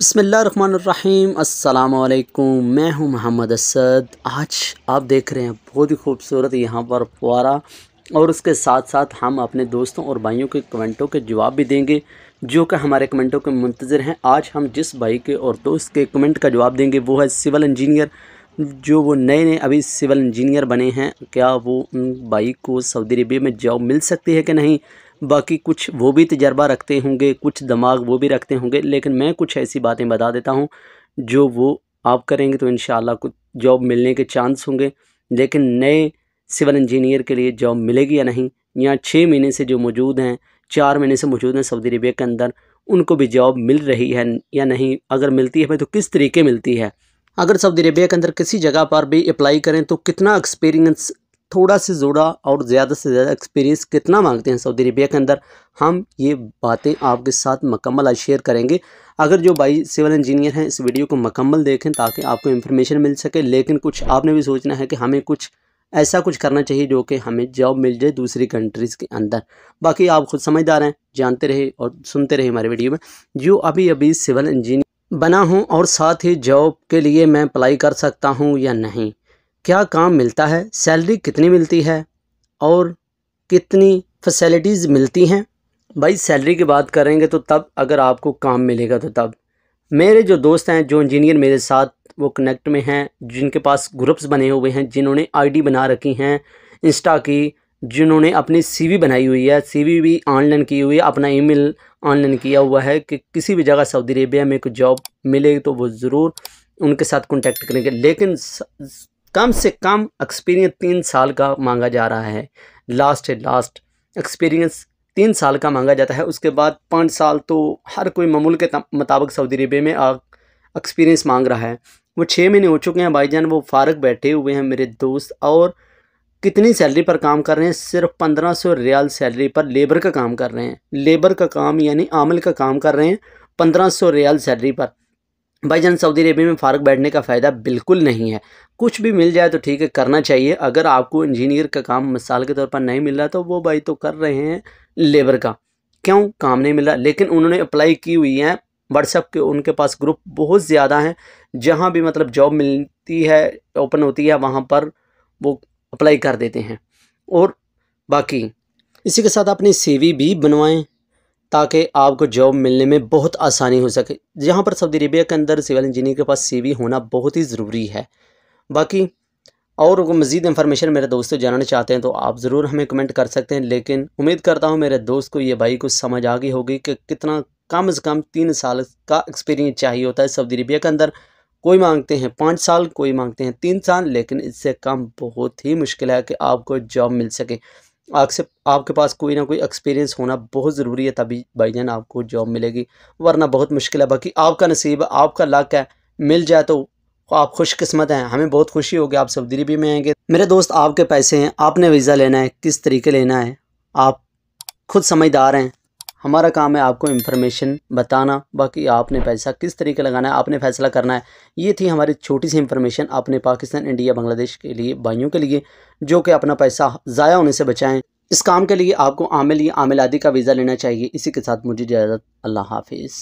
बसमीम् अल्लाम मैं हूं मोहम्मद असद आज आप देख रहे हैं बहुत ही खूबसूरत यहाँ पर फुआरा और उसके साथ साथ हम अपने दोस्तों और भाइयों के कमेंटों के जवाब भी देंगे जो कि हमारे कमेंटों के मंतज़र हैं आज हम जिस भाई के और दोस्त के कमेंट का जवाब देंगे वो है सिविल इंजीनियर जो वो नए नए अभी सिविल इंजीनियर बने हैं क्या वो उन भाई को सऊदी अरबिया में जॉब मिल सकती है कि नहीं बाकी कुछ वो भी तजर्बा रखते होंगे कुछ दिमाग वो भी रखते होंगे लेकिन मैं कुछ ऐसी बातें बता देता हूँ जो वो आप करेंगे तो इन कुछ जॉब मिलने के चांस होंगे लेकिन नए सिविल इंजीनियर के लिए जॉब मिलेगी या नहीं या छः महीने से जो मौजूद हैं चार महीने से मौजूद हैं सऊदी अरबिया के अंदर उनको भी जॉब मिल रही है या नहीं अगर मिलती है तो किस तरीके मिलती है अगर सऊदी अरबिया के अंदर किसी जगह पर भी अप्लाई करें तो कितना एक्सपीरियंस थोड़ा से जुड़ा और ज़्यादा से ज़्यादा एक्सपीरियंस कितना मांगते हैं सऊदी अरबिया के अंदर हम ये बातें आपके साथ मकम्मल आज शेयर करेंगे अगर जो भाई सिविल इंजीनियर हैं इस वीडियो को मकम्मल देखें ताकि आपको इन्फॉर्मेशन मिल सके लेकिन कुछ आपने भी सोचना है कि हमें कुछ ऐसा कुछ करना चाहिए जो कि हमें जॉब मिल जाए दूसरी कंट्रीज़ के अंदर बाकी आप खुद समझदार हैं जानते रहे और सुनते रहे हमारे वीडियो में जो अभी अभी सिविल इंजीनियर बना हूं और साथ ही जॉब के लिए मैं अप्लाई कर सकता हूं या नहीं क्या काम मिलता है सैलरी कितनी मिलती है और कितनी फैसिलिटीज़ मिलती हैं भाई सैलरी की बात करेंगे तो तब अगर आपको काम मिलेगा तो तब मेरे जो दोस्त हैं जो इंजीनियर मेरे साथ वो कनेक्ट में हैं जिनके पास ग्रुप्स बने हुए हैं जिन्होंने आईडी बना रखी हैं इंस्टा की जिन्होंने अपनी सीवी बनाई हुई है सीवी भी ऑनलाइन की हुई है अपना ईमेल ऑनलाइन किया हुआ है कि किसी भी जगह सऊदी अरेबिया में कोई जॉब मिले तो वो ज़रूर उनके साथ कॉन्टेक्ट करेंगे लेकिन कम से कम एक्सपीरियंस तीन साल का मांगा जा रहा है लास्ट है लास्ट एक्सपीरियंस तीन साल का मांगा जाता है उसके बाद पाँच साल तो हर कोई मामूल के मुताबिक सऊदी अरबिया में एक्सपीरियंस मांग रहा है वो छः महीने हो चुके हैं भाईजान वो फारग बैठे हुए हैं मेरे दोस्त और कितनी सैलरी पर काम कर रहे हैं सिर्फ पंद्रह सौ रियाल सैलरी पर लेबर का काम कर रहे हैं लेबर का काम यानी आमल का काम कर रहे हैं पंद्रह सौ रियाल सैलरी पर भाईजान सऊदी अरेबिया में फारक बैठने का फ़ायदा बिल्कुल नहीं है कुछ भी मिल जाए तो ठीक है करना चाहिए अगर आपको इंजीनियर का काम मिसाल के तौर पर नहीं मिल रहा तो वो भाई तो कर रहे हैं लेबर का क्यों काम नहीं मिल रहा लेकिन उन्होंने अप्लाई की हुई है व्हाट्सएप के उनके पास ग्रुप बहुत ज़्यादा हैं जहाँ भी मतलब जॉब मिलती है ओपन होती है वहाँ पर वो अप्लाई कर देते हैं और बाकी इसी के साथ अपनी सीवी भी बनवाएं ताकि आपको जॉब मिलने में बहुत आसानी हो सके यहाँ पर सऊदी अरबिया के अंदर सिविल इंजीनियर के पास सीवी होना बहुत ही ज़रूरी है बाकी और मज़ीद इन्फॉर्मेशन मेरे दोस्तों जानना चाहते हैं तो आप ज़रूर हमें कमेंट कर सकते हैं लेकिन उम्मीद करता हूँ मेरे दोस्त को ये भाई को समझ आ गई होगी कि कितना कम अज़ कम तीन साल का एक्सपीरियंस चाहिए होता है सऊदी अरबिया के अंदर कोई मांगते हैं पाँच साल कोई मांगते हैं तीन साल लेकिन इससे कम बहुत ही मुश्किल है कि आपको जॉब मिल सके आपसे आपके पास कोई ना कोई एक्सपीरियंस होना बहुत ज़रूरी है तभी भाई जान आपको जॉब मिलेगी वरना बहुत मुश्किल है बाकी आपका नसीब आपका लक है मिल जाए तो आप खुशकस्मत हैं हमें बहुत खुशी होगी आप सऊदी भी में आएंगे मेरे दोस्त आपके पैसे हैं आपने वीज़ा लेना है किस तरीके लेना है आप खुद समझदार हैं हमारा काम है आपको इन्फॉर्मेशन बताना बाकी आपने पैसा किस तरीके लगाना है आपने फैसला करना है ये थी हमारी छोटी सी इन्फॉर्मेशन अपने पाकिस्तान इंडिया बांग्लादेश के लिए भाइयों के लिए जो कि अपना पैसा ज़ाया होने से बचाएँ इस काम के लिए आपको आमिल या आमिल आदि का वीज़ा लेना चाहिए इसी के साथ मुझे इजाज़त अल्लाह हाफिज़